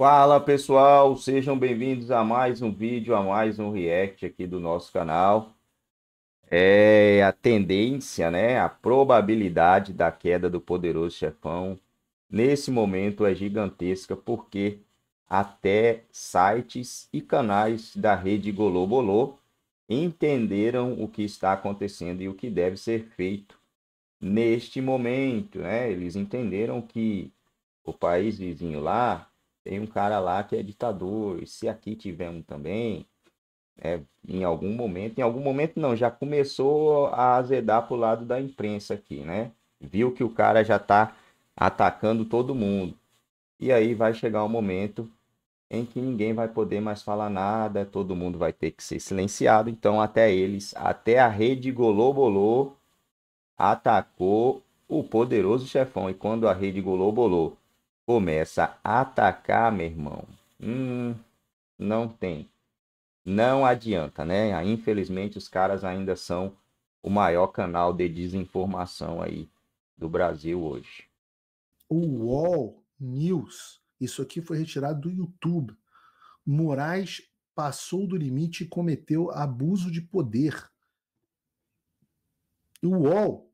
Fala pessoal, sejam bem-vindos a mais um vídeo, a mais um react aqui do nosso canal. É a tendência, né? A probabilidade da queda do poderoso chefão nesse momento é gigantesca porque até sites e canais da rede Golobolô entenderam o que está acontecendo e o que deve ser feito neste momento, né? Eles entenderam que o país vizinho lá tem um cara lá que é ditador, e se aqui tiver um também, é, em algum momento, em algum momento não, já começou a azedar pro lado da imprensa aqui, né? Viu que o cara já tá atacando todo mundo. E aí vai chegar um momento em que ninguém vai poder mais falar nada, todo mundo vai ter que ser silenciado. Então, até eles, até a rede Golobolô atacou o poderoso chefão. E quando a rede Golobolô começa a atacar, meu irmão, hum, não tem. Não adianta, né? Ah, infelizmente, os caras ainda são o maior canal de desinformação aí do Brasil hoje. O UOL News, isso aqui foi retirado do YouTube. Moraes passou do limite e cometeu abuso de poder. O UOL.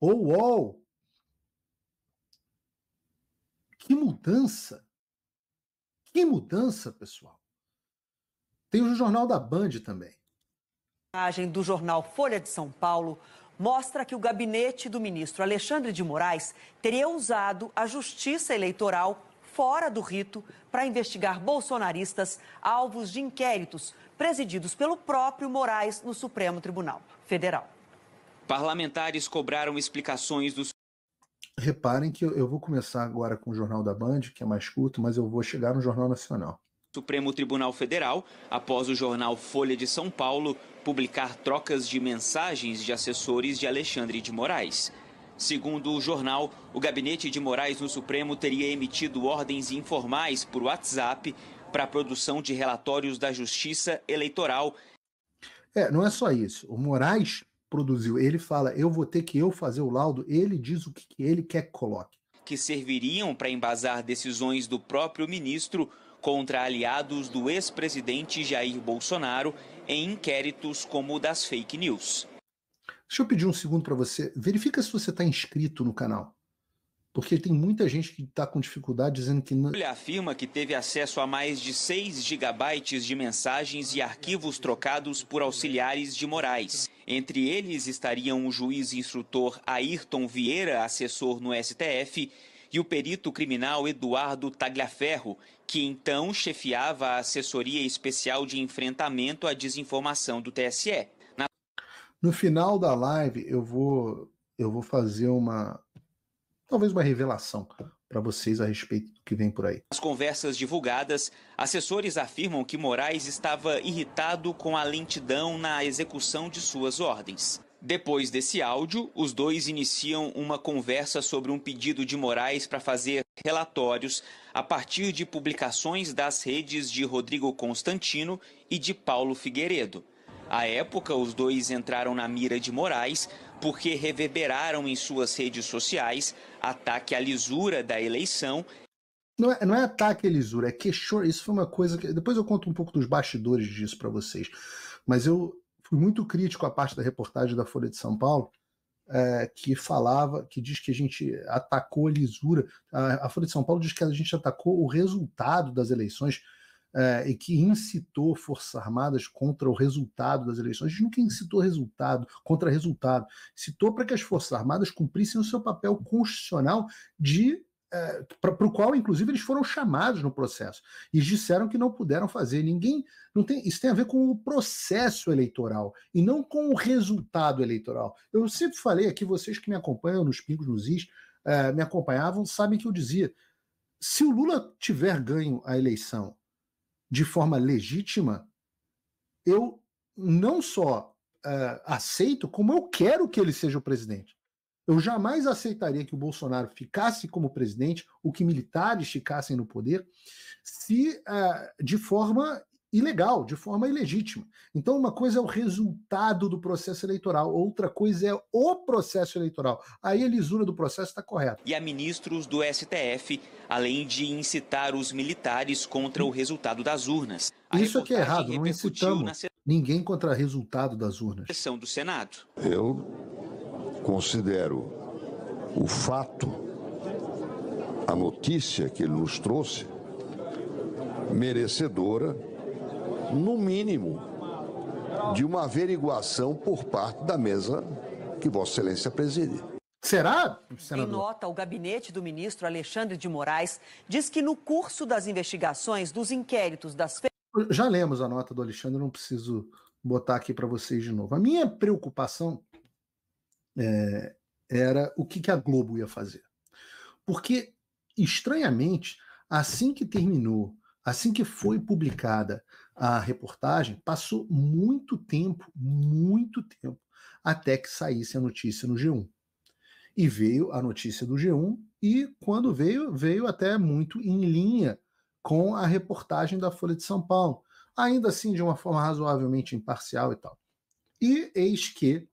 O UOL que mudança! Que mudança, pessoal! Tem o Jornal da Band também. A imagem do jornal Folha de São Paulo mostra que o gabinete do ministro Alexandre de Moraes teria usado a justiça eleitoral fora do rito para investigar bolsonaristas alvos de inquéritos presididos pelo próprio Moraes no Supremo Tribunal Federal. Parlamentares cobraram explicações dos reparem que eu vou começar agora com o Jornal da Band, que é mais curto, mas eu vou chegar no Jornal Nacional. Supremo Tribunal Federal, após o jornal Folha de São Paulo publicar trocas de mensagens de assessores de Alexandre de Moraes. Segundo o jornal, o gabinete de Moraes no Supremo teria emitido ordens informais por WhatsApp para a produção de relatórios da Justiça Eleitoral. É, não é só isso. O Moraes produziu. Ele fala, eu vou ter que eu fazer o laudo, ele diz o que ele quer que coloque. Que serviriam para embasar decisões do próprio ministro contra aliados do ex-presidente Jair Bolsonaro em inquéritos como o das fake news. Deixa eu pedir um segundo para você. Verifica se você está inscrito no canal. Porque tem muita gente que está com dificuldade dizendo que não. Ele afirma que teve acesso a mais de 6 gigabytes de mensagens e arquivos trocados por auxiliares de Moraes. Entre eles estariam o juiz instrutor Ayrton Vieira, assessor no STF, e o perito criminal Eduardo Tagliaferro, que então chefiava a assessoria especial de enfrentamento à desinformação do TSE. Na... No final da live, eu vou, eu vou fazer uma, talvez uma revelação para vocês a respeito do que vem por aí. As conversas divulgadas, assessores afirmam que Moraes estava irritado com a lentidão na execução de suas ordens. Depois desse áudio, os dois iniciam uma conversa sobre um pedido de Moraes para fazer relatórios a partir de publicações das redes de Rodrigo Constantino e de Paulo Figueiredo. À época, os dois entraram na mira de Moraes porque reverberaram em suas redes sociais ataque à lisura da eleição. Não é, não é ataque à lisura, é questiona. Isso foi uma coisa que. Depois eu conto um pouco dos bastidores disso para vocês. Mas eu fui muito crítico à parte da reportagem da Folha de São Paulo, é, que falava, que diz que a gente atacou a lisura. A, a Folha de São Paulo diz que a gente atacou o resultado das eleições eh, e que incitou Forças Armadas contra o resultado das eleições. A gente nunca incitou resultado, contra resultado. Citou para que as Forças Armadas cumprissem o seu papel constitucional de é, eh, para o qual, inclusive, eles foram chamados no processo. E disseram que não puderam fazer. Ninguém. Não tem, isso tem a ver com o processo eleitoral e não com o resultado eleitoral. Eu sempre falei aqui, vocês que me acompanham nos pingos, nos is, é, me acompanhavam, sabem que eu dizia: se o Lula tiver ganho a eleição de forma legítima, eu não só uh, aceito, como eu quero que ele seja o presidente. Eu jamais aceitaria que o Bolsonaro ficasse como presidente, ou que militares ficassem no poder, se uh, de forma ilegal, de forma ilegítima. Então, uma coisa é o resultado do processo eleitoral, outra coisa é o processo eleitoral. Aí a lisura do processo está correta. E há ministros do STF, além de incitar os militares contra o resultado das urnas. A Isso aqui é, é errado, não incitamos na... ninguém contra o resultado das urnas. do Senado. Eu considero o fato, a notícia que ele nos trouxe, merecedora no mínimo, de uma averiguação por parte da mesa que Vossa Excelência preside. Será? Senador? Em nota, o gabinete do ministro Alexandre de Moraes diz que no curso das investigações dos inquéritos das. Já lemos a nota do Alexandre, não preciso botar aqui para vocês de novo. A minha preocupação é, era o que, que a Globo ia fazer. Porque, estranhamente, assim que terminou, assim que foi publicada a reportagem, passou muito tempo, muito tempo, até que saísse a notícia no G1. E veio a notícia do G1, e quando veio, veio até muito em linha com a reportagem da Folha de São Paulo, ainda assim de uma forma razoavelmente imparcial e tal. E eis que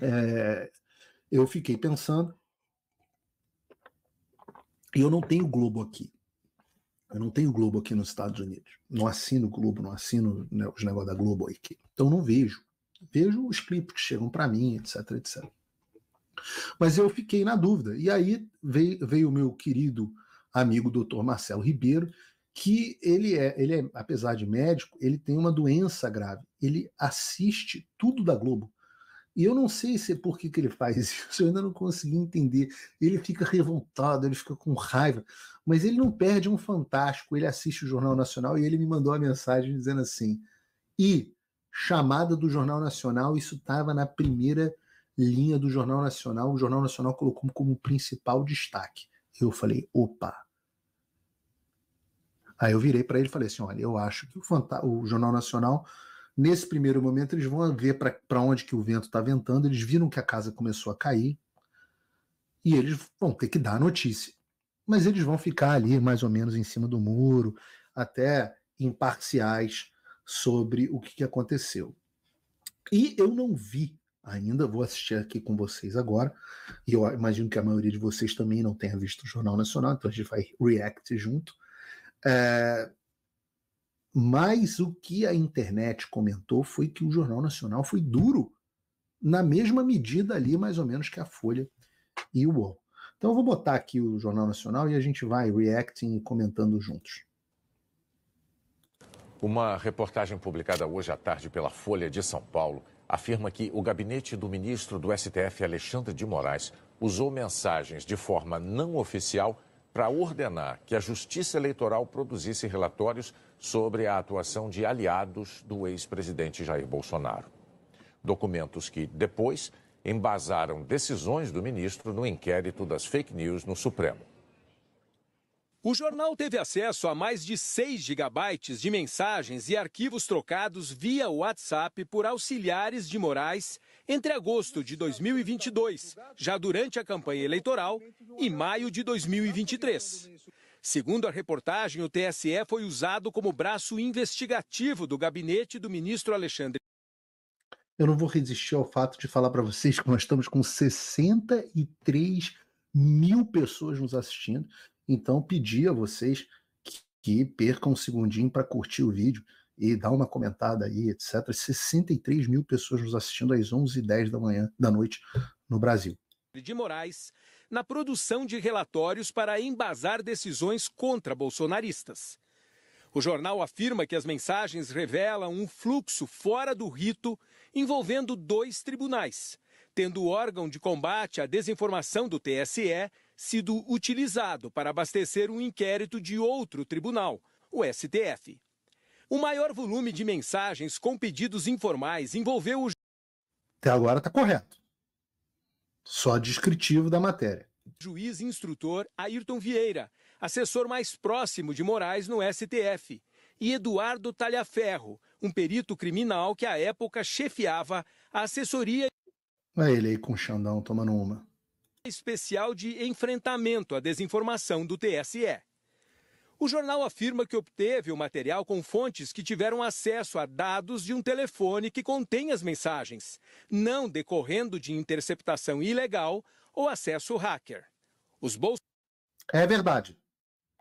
é, eu fiquei pensando, e eu não tenho Globo aqui. Eu não tenho Globo aqui nos Estados Unidos. Não assino Globo, não assino né, os negócios da Globo aqui. Então não vejo. Vejo os clipes que chegam para mim, etc, etc. Mas eu fiquei na dúvida. E aí veio o meu querido amigo Dr. Marcelo Ribeiro, que ele é, ele é, apesar de médico, ele tem uma doença grave. Ele assiste tudo da Globo. E eu não sei se é por que, que ele faz isso, eu ainda não consegui entender. Ele fica revoltado, ele fica com raiva, mas ele não perde um fantástico. Ele assiste o Jornal Nacional e ele me mandou uma mensagem dizendo assim: e chamada do Jornal Nacional, isso estava na primeira linha do Jornal Nacional, o Jornal Nacional colocou como principal destaque. Eu falei: opa. Aí eu virei para ele e falei assim: olha, eu acho que o, Fanta o Jornal Nacional Nesse primeiro momento, eles vão ver para onde que o vento está ventando, eles viram que a casa começou a cair e eles vão ter que dar a notícia. Mas eles vão ficar ali, mais ou menos, em cima do muro, até imparciais sobre o que, que aconteceu. E eu não vi ainda, vou assistir aqui com vocês agora, e eu imagino que a maioria de vocês também não tenha visto o Jornal Nacional, então a gente vai react junto. É, mas o que a internet comentou foi que o Jornal Nacional foi duro, na mesma medida ali, mais ou menos, que a Folha e o UOL. Então eu vou botar aqui o Jornal Nacional e a gente vai reacting e comentando juntos. Uma reportagem publicada hoje à tarde pela Folha de São Paulo afirma que o gabinete do ministro do STF, Alexandre de Moraes, usou mensagens de forma não oficial para ordenar que a Justiça Eleitoral produzisse relatórios sobre a atuação de aliados do ex-presidente Jair Bolsonaro. Documentos que, depois, embasaram decisões do ministro no inquérito das fake news no Supremo. O jornal teve acesso a mais de 6 gigabytes de mensagens e arquivos trocados via WhatsApp por auxiliares de Moraes entre agosto de 2022, já durante a campanha eleitoral, e maio de 2023. Segundo a reportagem, o TSE foi usado como braço investigativo do gabinete do ministro Alexandre. Eu não vou resistir ao fato de falar para vocês que nós estamos com 63 mil pessoas nos assistindo. Então, pedi a vocês que, que percam um segundinho para curtir o vídeo e dá uma comentada aí, etc. 63 mil pessoas nos assistindo às 11h10 da manhã, da noite, no Brasil. De Moraes, na produção de relatórios para embasar decisões contra bolsonaristas. O jornal afirma que as mensagens revelam um fluxo fora do rito envolvendo dois tribunais, tendo o órgão de combate à desinformação do TSE sido utilizado para abastecer um inquérito de outro tribunal, o STF. O maior volume de mensagens com pedidos informais envolveu o. Até agora está correto. Só descritivo da matéria. Juiz instrutor Ayrton Vieira, assessor mais próximo de Moraes no STF, e Eduardo Talhaferro, um perito criminal que à época chefiava a assessoria. é ele aí com o Xandão tomando uma. Especial de enfrentamento à desinformação do TSE. O jornal afirma que obteve o material com fontes que tiveram acesso a dados de um telefone que contém as mensagens, não decorrendo de interceptação ilegal ou acesso hacker. Os bolsos. É verdade.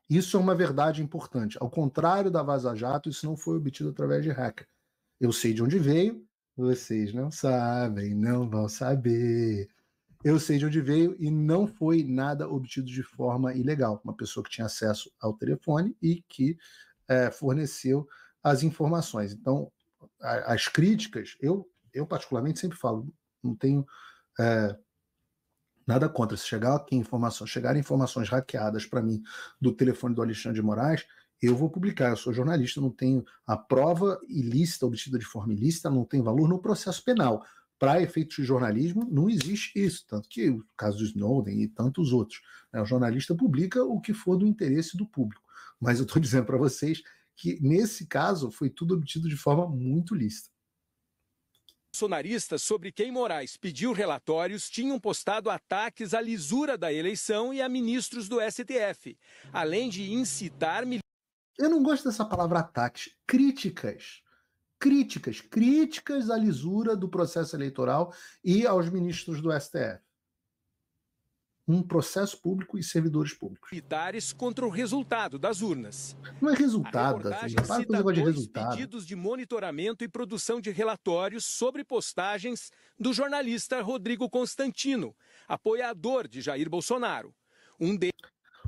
Isso é uma verdade importante. Ao contrário da Vaza Jato, isso não foi obtido através de hacker. Eu sei de onde veio, vocês não sabem, não vão saber. Eu sei de onde veio e não foi nada obtido de forma ilegal. Uma pessoa que tinha acesso ao telefone e que é, forneceu as informações. Então, a, as críticas, eu, eu particularmente sempre falo, não tenho é, nada contra. Se chegar aqui informação, chegar informações hackeadas para mim do telefone do Alexandre de Moraes, eu vou publicar. Eu sou jornalista, não tenho a prova ilícita obtida de forma ilícita, não tem valor no processo penal para efeitos de jornalismo, não existe isso, tanto que o caso do Snowden e tantos outros. Né? O jornalista publica o que for do interesse do público. Mas eu estou dizendo para vocês que, nesse caso, foi tudo obtido de forma muito lícita. Bolsonaristas sobre quem Moraes pediu relatórios tinham postado ataques à lisura da eleição e a ministros do STF, além de incitar. Eu não gosto dessa palavra ataques, críticas críticas, críticas à lisura do processo eleitoral e aos ministros do STF. Um processo público e servidores públicos. Militares contra o resultado das urnas. Não é resultado, assim, para com negócio de resultado. pedidos de monitoramento e produção de relatórios sobre postagens do jornalista Rodrigo Constantino, apoiador de Jair Bolsonaro. Um de.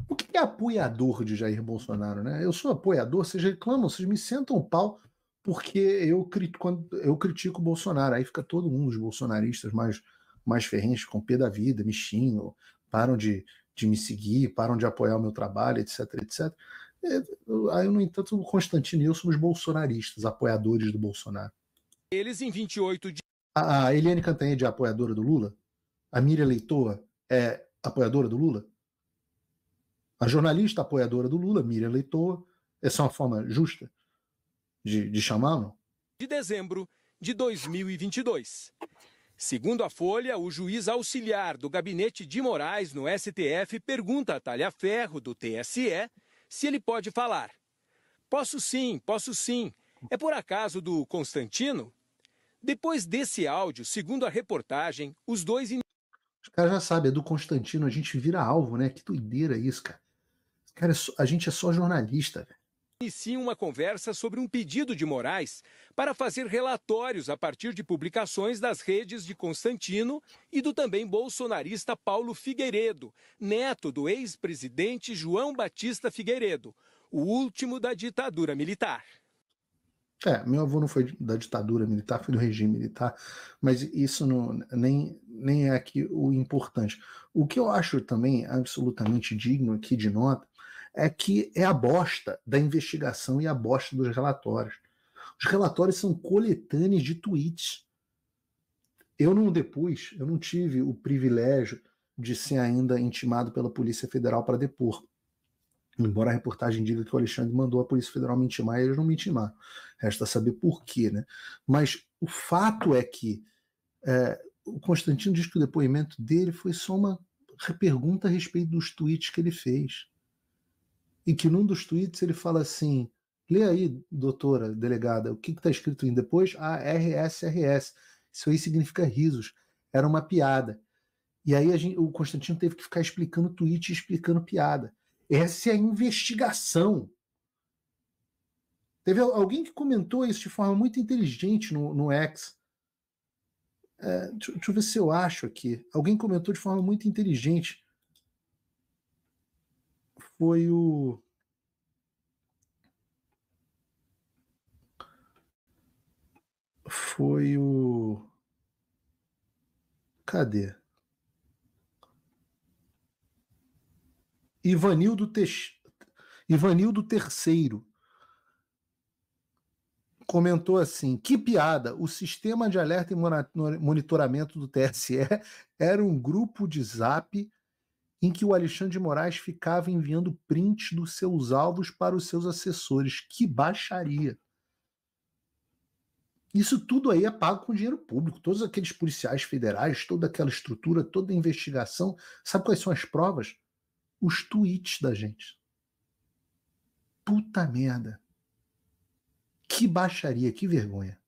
O que é apoiador de Jair Bolsonaro, né? Eu sou apoiador, vocês reclamam, vocês me sentam o pau porque eu critico, quando eu critico o Bolsonaro, aí fica todo mundo, os bolsonaristas mais, mais ferrenhos, ficam pé da vida, me xingam, param de, de me seguir, param de apoiar o meu trabalho, etc, etc. É, aí, no entanto, o Constantino e eu somos bolsonaristas, apoiadores do Bolsonaro. Eles em 28 de... A, a Eliane Cantanhede é apoiadora do Lula? A Miriam Leitoa é apoiadora do Lula? A jornalista apoiadora do Lula, Miriam Leitoa, essa é uma forma justa? de, de chamá-lo? De dezembro de 2022. Segundo a Folha, o juiz auxiliar do gabinete de Moraes no STF pergunta a Talhaferro, do TSE, se ele pode falar. Posso sim, posso sim. É por acaso do Constantino? Depois desse áudio, segundo a reportagem, os dois. In... Os caras já sabem, é do Constantino, a gente vira alvo, né? Que doideira isso, cara. Cara, é a gente é só jornalista, velho propiciam uma conversa sobre um pedido de Moraes para fazer relatórios a partir de publicações das redes de Constantino e do também bolsonarista Paulo Figueiredo, neto do ex-presidente João Batista Figueiredo, o último da ditadura militar. É, meu avô não foi da ditadura militar, foi do regime militar, mas isso não, nem, nem é aqui o importante. O que eu acho também absolutamente digno aqui de nota é que é a bosta da investigação e a bosta dos relatórios. Os relatórios são coletâneos de tweets. Eu não depus, eu não tive o privilégio de ser ainda intimado pela Polícia Federal para depor. Embora a reportagem diga que o Alexandre mandou a Polícia Federal me intimar, eles não me intimaram. Resta saber por quê, né? Mas o fato é que é, o Constantino diz que o depoimento dele foi só uma pergunta a respeito dos tweets que ele fez e que num dos tweets ele fala assim: lê aí, doutora delegada, o que está escrito em depois? a Ah, RSRS. Isso aí significa risos. Era uma piada. E aí gente, o Constantino teve que ficar explicando tweet e explicando piada. Essa é a investigação. Teve alguém que comentou isso de forma muito inteligente no, no X. É, deixa, deixa eu ver se eu acho aqui. Alguém comentou de forma muito inteligente foi o. Foi o. Cadê? Ivanildo, Te... Ivanildo terceiro comentou assim: que piada! O sistema de alerta e monitoramento do TSE era um grupo de zap em que o Alexandre de Moraes ficava enviando prints dos seus alvos para os seus assessores. Que baixaria! Isso tudo aí é pago com dinheiro público. Todos aqueles policiais federais, toda aquela estrutura, toda a investigação. Sabe quais são as provas? Os tweets da gente. Puta merda. Que baixaria, que vergonha.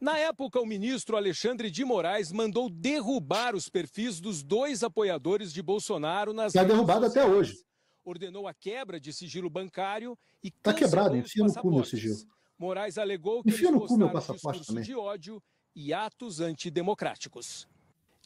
Na época, o ministro Alexandre de Moraes mandou derrubar os perfis dos dois apoiadores de Bolsonaro nas. É derrubado até hoje. Ordenou a quebra de sigilo bancário e. Está quebrado, enfia no cu meu sigilo. Moraes alegou que enfia eles no cu meu passaporte também. de ódio e atos antidemocráticos.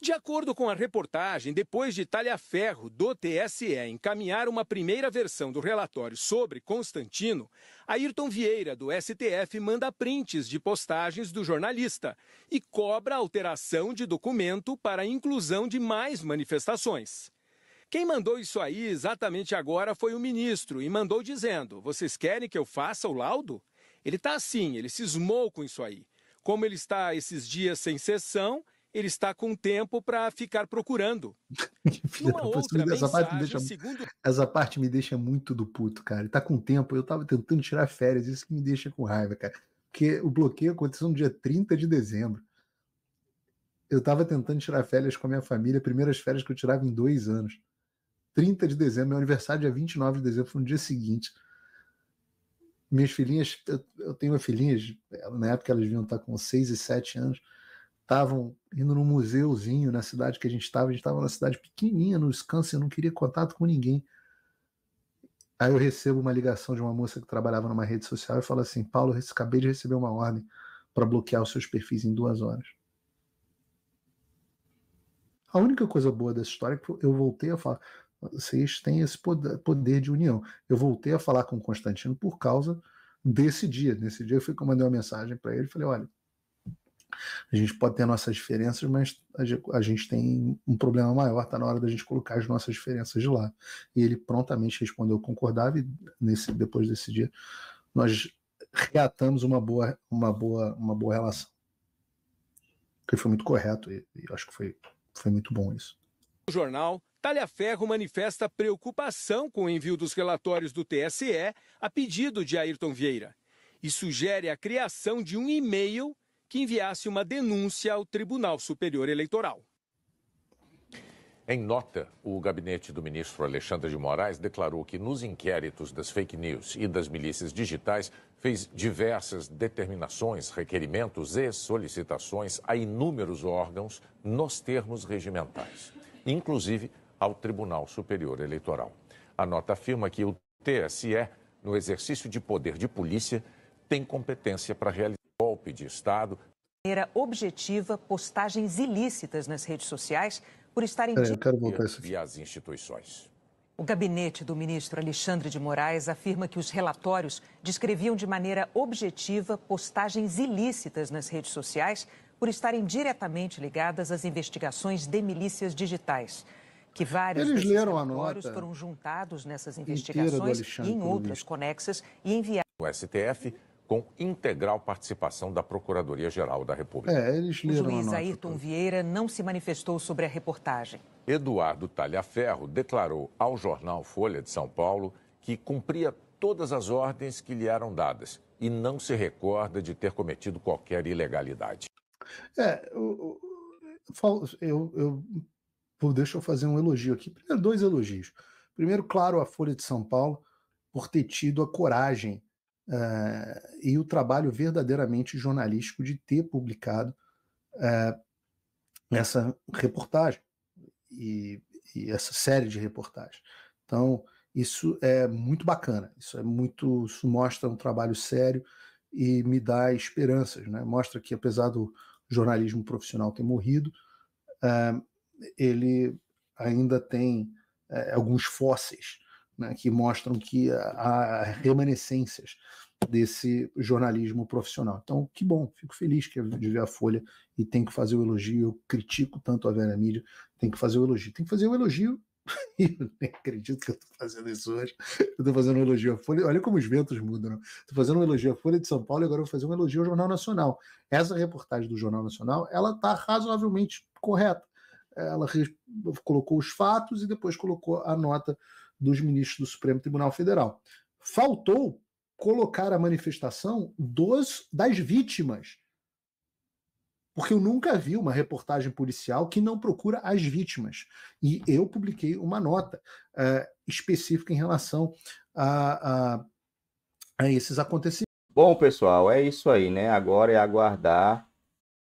De acordo com a reportagem, depois de Talhaferro, do TSE, encaminhar uma primeira versão do relatório sobre Constantino, Ayrton Vieira, do STF, manda prints de postagens do jornalista e cobra alteração de documento para inclusão de mais manifestações. Quem mandou isso aí exatamente agora foi o ministro e mandou dizendo: vocês querem que eu faça o laudo? Ele está assim, ele cismou com isso aí. Como ele está esses dias sem sessão, ele está com tempo para ficar procurando. Uma outra mensagem, essa, parte deixa, segundo... essa parte me deixa muito do puto, cara. Ele tá com tempo, eu tava tentando tirar férias, isso que me deixa com raiva, cara. Porque o bloqueio aconteceu no dia 30 de dezembro. Eu tava tentando tirar férias com a minha família, primeiras férias que eu tirava em dois anos. 30 de dezembro, meu aniversário dia é 29 de dezembro, foi no dia seguinte minhas filhinhas, eu, eu, tenho uma filhinha, na época elas vinham estar com 6 e 7 anos, estavam indo num museuzinho na cidade que a gente estava. A gente estava na cidade pequenininha, no Wisconsin, não queria contato com ninguém. Aí eu recebo uma ligação de uma moça que trabalhava numa rede social e fala assim: Paulo, acabei de receber uma ordem para bloquear os seus perfis em duas horas. A única coisa boa dessa história é que eu voltei a falar. Vocês têm esse poder, de união. Eu voltei a falar com o Constantino por causa desse dia. Nesse dia eu fui mandei uma mensagem para ele e falei: olha, a gente pode ter nossas diferenças, mas a gente tem um problema maior, está na hora da gente colocar as nossas diferenças de lá. E ele prontamente respondeu, concordava, e nesse, depois desse dia, nós reatamos uma boa, uma boa, uma boa relação. Porque foi muito correto e, e acho que foi, foi muito bom isso. O jornal Talhaferro manifesta preocupação com o envio dos relatórios do TSE a pedido de Ayrton Vieira e sugere a criação de um e-mail que enviasse uma denúncia ao Tribunal Superior Eleitoral. Em nota, o gabinete do ministro Alexandre de Moraes declarou que nos inquéritos das fake news e das milícias digitais fez diversas determinações, requerimentos e solicitações a inúmeros órgãos nos termos regimentais, inclusive ao Tribunal Superior Eleitoral. A nota afirma que o TSE, no exercício de poder de polícia, tem competência para realizar golpe de Estado. maneira objetiva, postagens ilícitas nas redes sociais por estarem é, e as instituições. O gabinete do ministro Alexandre de Moraes afirma que os relatórios descreviam de maneira objetiva postagens ilícitas nas redes sociais por estarem diretamente ligadas às investigações de milícias digitais. Que vários Eles leram relatórios foram juntados nessas investigações e em outras conexas e enviados. O STF com integral participação da Procuradoria-Geral da República. É, eles leram o juiz Ayrton nota. Vieira não se manifestou sobre a reportagem. Eduardo Talhaferro declarou ao jornal Folha de São Paulo que cumpria todas as ordens que lhe eram dadas e não se recorda de ter cometido qualquer ilegalidade. É, eu, eu, eu, eu deixa eu fazer um elogio aqui. Primeiro, dois elogios. Primeiro, claro, a Folha de São Paulo por ter tido a coragem uh, e o trabalho verdadeiramente jornalístico de ter publicado uh, essa reportagem e, e, essa série de reportagens. Então, isso é muito bacana, isso é muito, isso mostra um trabalho sério e me dá esperanças, né? Mostra que apesar do jornalismo profissional ter morrido, uh, ele ainda tem alguns fósseis né, que mostram que há remanescências desse jornalismo profissional. Então, que bom, fico feliz de ver a Folha e tem que fazer o elogio. Eu critico tanto a Vera Mídia, tem que fazer o elogio. Tem que fazer o elogio. eu nem acredito que eu estou fazendo isso hoje. Eu estou fazendo um elogio à Folha. Olha como os ventos mudam. Estou né? fazendo um elogio à Folha de São Paulo e agora vou fazer um elogio ao Jornal Nacional. Essa reportagem do Jornal Nacional ela está razoavelmente correta. Ela colocou os fatos e depois colocou a nota dos ministros do Supremo Tribunal Federal. Faltou colocar a manifestação dos, das vítimas. Porque eu nunca vi uma reportagem policial que não procura as vítimas. E eu publiquei uma nota uh, específica em relação a, a, a esses acontecimentos. Bom, pessoal, é isso aí, né? Agora é aguardar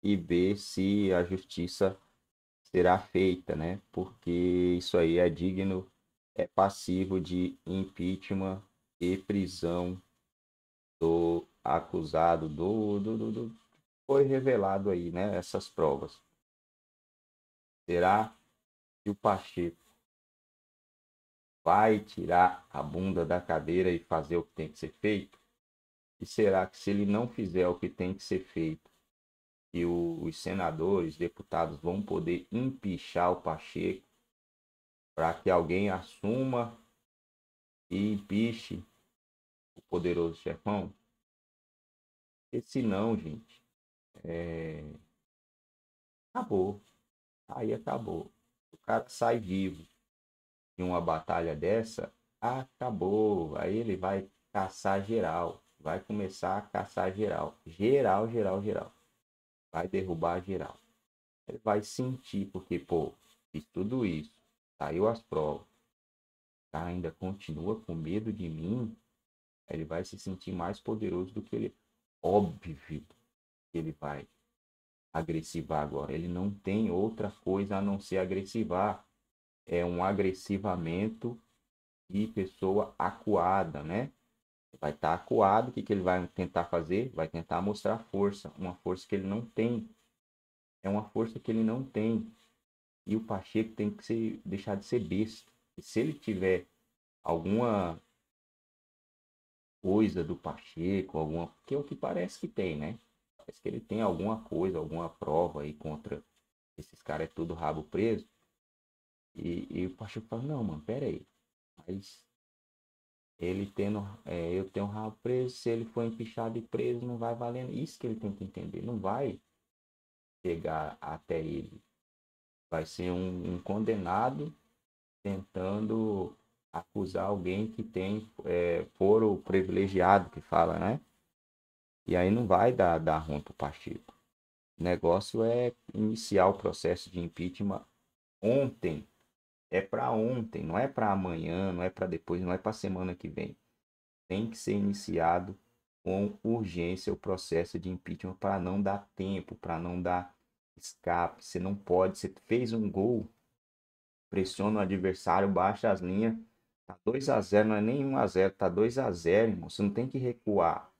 e ver se a justiça será feita, né? Porque isso aí é digno é passivo de impeachment e prisão do acusado do, do, do, do, foi revelado aí, né? Essas provas. Será que o Pacheco vai tirar a bunda da cadeira e fazer o que tem que ser feito? E será que se ele não fizer o que tem que ser feito, e os senadores, deputados vão poder impeachar o Pacheco para que alguém assuma e empiche o poderoso chefão? Porque se não, gente, é... acabou. Aí acabou. O cara sai vivo de uma batalha dessa, acabou. Aí ele vai caçar geral. Vai começar a caçar geral. Geral, geral, geral. Vai derrubar geral. Ele vai sentir, porque, pô, fiz tudo isso saiu as provas, tá? ainda continua com medo de mim, ele vai se sentir mais poderoso do que ele. Óbvio que ele vai agressivar agora. Ele não tem outra coisa a não ser agressivar. É um agressivamento e pessoa acuada, né? Vai estar tá acuado, o que, que ele vai tentar fazer? Vai tentar mostrar força, uma força que ele não tem. É uma força que ele não tem. E o Pacheco tem que ser, deixar de ser besta. E se ele tiver alguma coisa do Pacheco, alguma. que é o que parece que tem, né? Parece que ele tem alguma coisa, alguma prova aí contra esses caras, é tudo rabo preso. E, e o Pacheco fala: não, mano, pera aí. Mas ele tendo, é, eu tenho rabo preso, se ele for empichado e preso, não vai valendo. Isso que ele tem que entender. Não vai chegar até ele Vai ser um, um condenado tentando acusar alguém que tem é, foro privilegiado, que fala, né? E aí não vai dar, dar ruim pro partido. O negócio é iniciar o processo de impeachment ontem. É para ontem, não é para amanhã, não é para depois, não é para semana que vem. Tem que ser iniciado com urgência o processo de impeachment para não dar tempo, para não dar escape, você não pode, você fez um gol, pressiona o adversário, baixa as linhas, tá 2 a 0, não é nem 1 a 0, tá 2 a 0, irmão. Você não tem que recuar.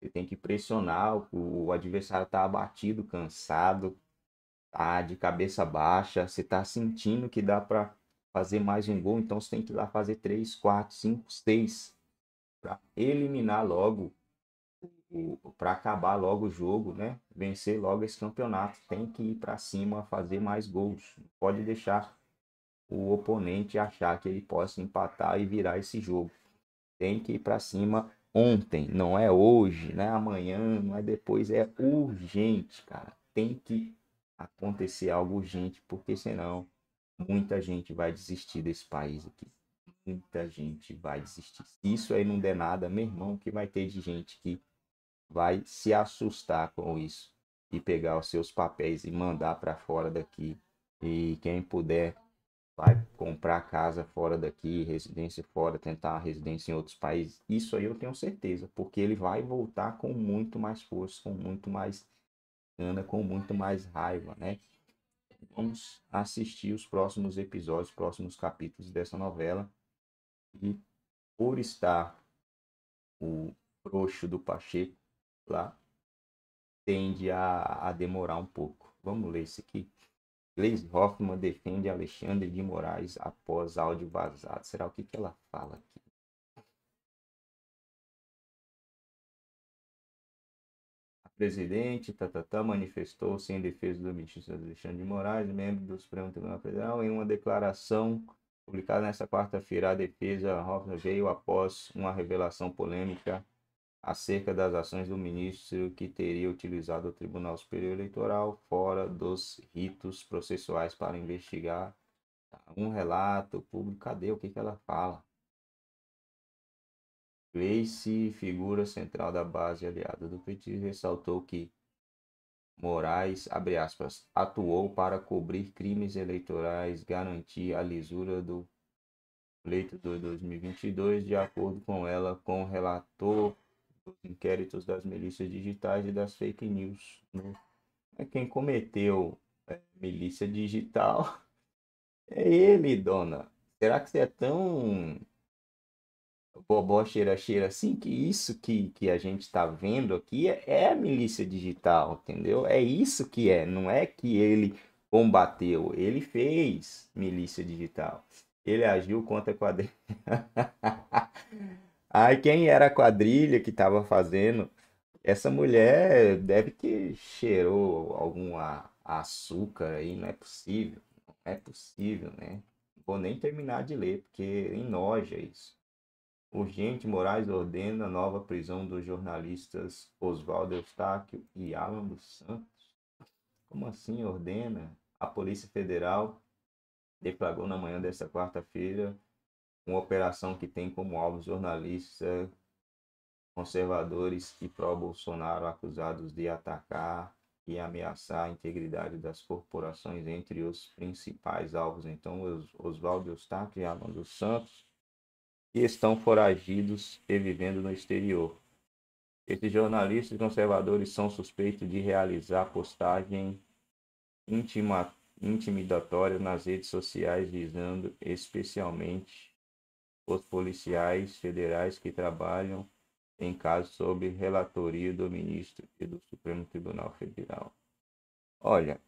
Você tem que pressionar, o, o adversário tá abatido, cansado, tá de cabeça baixa, você tá sentindo que dá para fazer mais um gol, então você tem que ir lá fazer 3, 4, 5, 6 para eliminar logo para acabar logo o jogo, né? Vencer logo esse campeonato. Tem que ir para cima, fazer mais gols. Pode deixar o oponente achar que ele possa empatar e virar esse jogo. Tem que ir para cima ontem, não é hoje, não é amanhã, não é depois, é urgente, cara. Tem que acontecer algo urgente, porque senão muita gente vai desistir desse país aqui. Muita gente vai desistir. isso aí não der nada, meu irmão, que vai ter de gente que vai se assustar com isso e pegar os seus papéis e mandar para fora daqui. E quem puder vai comprar casa fora daqui, residência fora, tentar residência em outros países. Isso aí eu tenho certeza, porque ele vai voltar com muito mais força, com muito mais gana, com muito mais raiva, né? Vamos assistir os próximos episódios, os próximos capítulos dessa novela. E por estar o roxo do Pacheco lá tende a, a demorar um pouco. Vamos ler isso aqui. Gleise Hoffmann defende Alexandre de Moraes após áudio vazado. Será o que, que ela fala aqui? A presidente Tatatá tá, tá, manifestou-se em defesa do ministro Alexandre de Moraes, membro do Supremo Tribunal Federal, em uma declaração publicada nesta quarta-feira. A defesa Hoffmann veio após uma revelação polêmica acerca das ações do ministro que teria utilizado o Tribunal Superior Eleitoral fora dos ritos processuais para investigar um relato público. Cadê o que, que ela fala? Gleice, figura central da base aliada do PT, ressaltou que Moraes, abre aspas, atuou para cobrir crimes eleitorais, garantir a lisura do pleito de 2022, de acordo com ela, com o relator inquéritos das milícias digitais e das fake news. Né? É quem cometeu é, milícia digital é ele, dona. Será que você é tão bobó cheira cheira assim que isso que, que a gente está vendo aqui é, é a milícia digital, entendeu? É isso que é, não é que ele combateu, ele fez milícia digital. Ele agiu contra a quadrilha. Aí quem era a quadrilha que tava fazendo, essa mulher deve que cheirou algum açúcar aí, não é possível. Não é possível, né? vou nem terminar de ler, porque enoja é isso. Urgente, Moraes ordena nova prisão dos jornalistas Oswaldo Eustáquio e Alan dos Santos. Como assim ordena? A Polícia Federal deflagrou na manhã desta quarta-feira uma operação que tem como alvo jornalistas conservadores e pró-Bolsonaro acusados de atacar e ameaçar a integridade das corporações entre os principais alvos. Então, Os, Oswaldo Eustáquio e Alan dos Santos, que estão foragidos e vivendo no exterior. Esses jornalistas conservadores são suspeitos de realizar postagem intima, intimidatória nas redes sociais visando especialmente os policiais federais que trabalham em casos sob relatoria do ministro e do Supremo Tribunal Federal. Olha,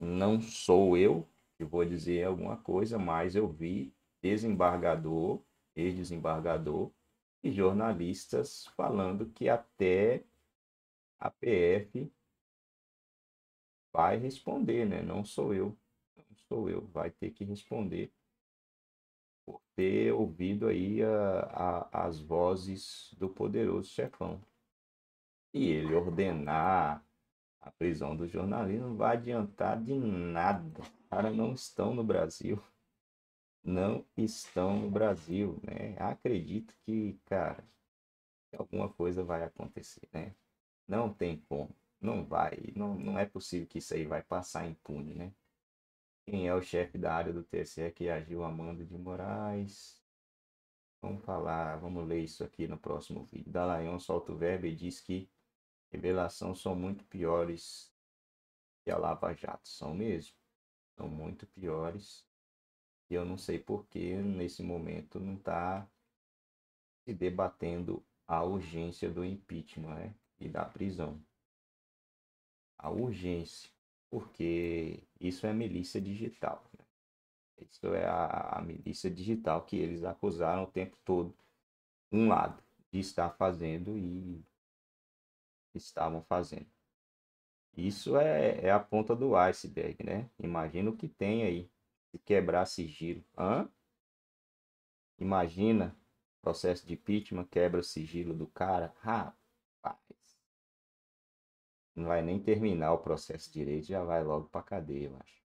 não sou eu que vou dizer alguma coisa, mas eu vi desembargador, ex-desembargador e jornalistas falando que até a PF vai responder, né? Não sou eu, não sou eu, vai ter que responder por ter ouvido aí a, a, as vozes do poderoso chefão. E ele ordenar a prisão do jornalismo não vai adiantar de nada. Cara, não estão no Brasil. Não estão no Brasil, né? Acredito que, cara, alguma coisa vai acontecer, né? Não tem como. Não vai. Não, não é possível que isso aí vai passar impune, né? Quem é o chefe da área do TSE que agiu Amanda de Moraes? Vamos falar, vamos ler isso aqui no próximo vídeo. Dallagnol solta o verbo e diz que revelação são muito piores que a Lava Jato. São mesmo. São muito piores. E eu não sei por que nesse momento não está se debatendo a urgência do impeachment né? e da prisão. A urgência porque isso é milícia digital. Né? Isso é a, a milícia digital que eles acusaram o tempo todo, um lado, de estar fazendo e estavam fazendo. Isso é, é a ponta do iceberg, né? Imagina o que tem aí, se quebrar sigilo. Hã? Imagina, processo de impeachment quebra sigilo do cara. Rapaz não vai nem terminar o processo direito, já vai logo para cadeia, eu acho.